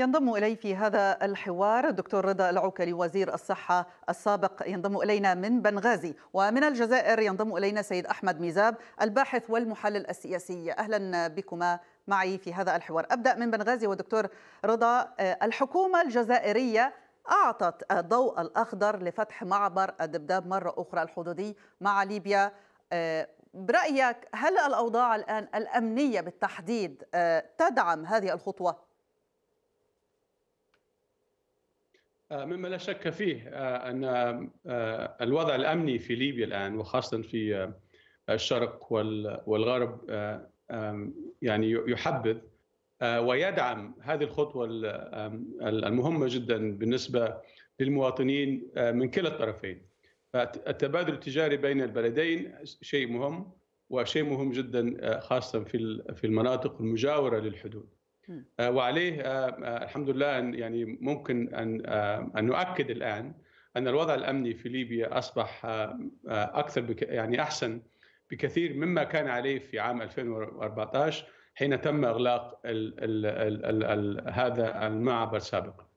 ينضم إلي في هذا الحوار الدكتور رضا العوكلي وزير الصحة السابق ينضم إلينا من بنغازي ومن الجزائر ينضم إلينا سيد أحمد ميزاب الباحث والمحلل السياسي أهلا بكما معي في هذا الحوار أبدأ من بنغازي ودكتور رضا آه، الحكومة الجزائرية أعطت الضوء الأخضر لفتح معبر الدبداب مرة أخرى الحدودي مع ليبيا آه، برأيك هل الأوضاع الآن الأمنية بالتحديد آه، تدعم هذه الخطوة؟ آه، مما لا شك فيه آه، ان آه، الوضع الامني في ليبيا الان وخاصه في الشرق والغرب يعني يحبذ ويدعم هذه الخطوه المهمه جدا بالنسبه للمواطنين من كلا الطرفين. التبادل التجاري بين البلدين شيء مهم وشيء مهم جدا خاصه في المناطق المجاوره للحدود. آه، وعليه آه، آه، الحمد لله أن يعني ممكن ان ان نؤكد الان ان الوضع الامني في ليبيا اصبح اكثر بك يعني احسن بكثير مما كان عليه في عام 2014 حين تم اغلاق الـ الـ الـ الـ هذا المعبر سابقا.